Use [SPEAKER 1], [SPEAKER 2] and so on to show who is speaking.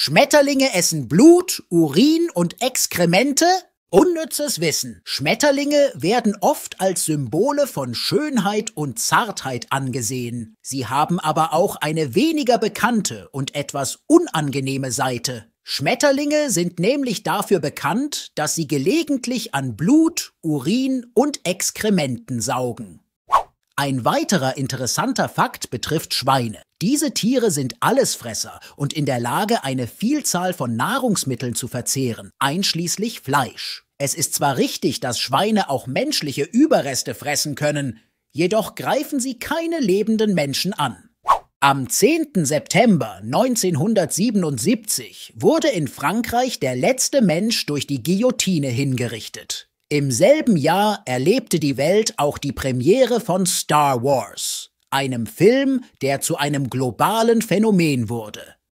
[SPEAKER 1] Schmetterlinge essen Blut, Urin und Exkremente? Unnützes Wissen. Schmetterlinge werden oft als Symbole von Schönheit und Zartheit angesehen. Sie haben aber auch eine weniger bekannte und etwas unangenehme Seite. Schmetterlinge sind nämlich dafür bekannt, dass sie gelegentlich an Blut, Urin und Exkrementen saugen. Ein weiterer interessanter Fakt betrifft Schweine. Diese Tiere sind Allesfresser und in der Lage, eine Vielzahl von Nahrungsmitteln zu verzehren, einschließlich Fleisch. Es ist zwar richtig, dass Schweine auch menschliche Überreste fressen können, jedoch greifen sie keine lebenden Menschen an. Am 10. September 1977 wurde in Frankreich der letzte Mensch durch die Guillotine hingerichtet. Im selben Jahr erlebte die Welt auch die Premiere von Star Wars einem Film, der zu einem globalen Phänomen wurde.